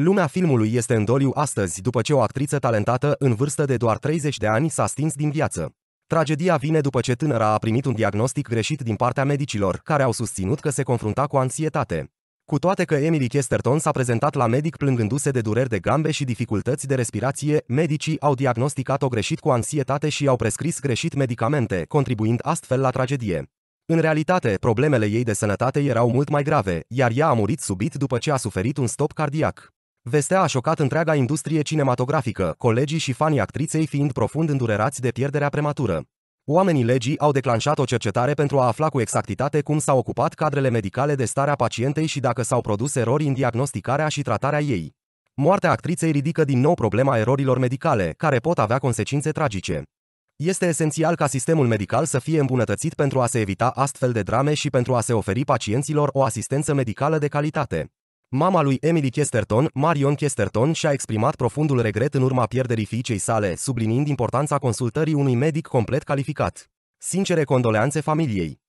Lumea filmului este în doliu astăzi după ce o actriță talentată în vârstă de doar 30 de ani s-a stins din viață. Tragedia vine după ce tânăra a primit un diagnostic greșit din partea medicilor, care au susținut că se confrunta cu anxietate. Cu toate că Emily Chesterton s-a prezentat la medic plângându-se de dureri de gambe și dificultăți de respirație, medicii au diagnosticat-o greșit cu anxietate și au prescris greșit medicamente, contribuind astfel la tragedie. În realitate, problemele ei de sănătate erau mult mai grave, iar ea a murit subit după ce a suferit un stop cardiac. Vestea a șocat întreaga industrie cinematografică, colegii și fanii actriței fiind profund îndurerați de pierderea prematură. Oamenii legii au declanșat o cercetare pentru a afla cu exactitate cum s-au ocupat cadrele medicale de starea pacientei și dacă s-au produs erori în diagnosticarea și tratarea ei. Moartea actriței ridică din nou problema erorilor medicale, care pot avea consecințe tragice. Este esențial ca sistemul medical să fie îmbunătățit pentru a se evita astfel de drame și pentru a se oferi pacienților o asistență medicală de calitate. Mama lui Emily Chesterton, Marion Chesterton, și-a exprimat profundul regret în urma pierderii fiicei sale, sublinind importanța consultării unui medic complet calificat. Sincere condoleanțe familiei.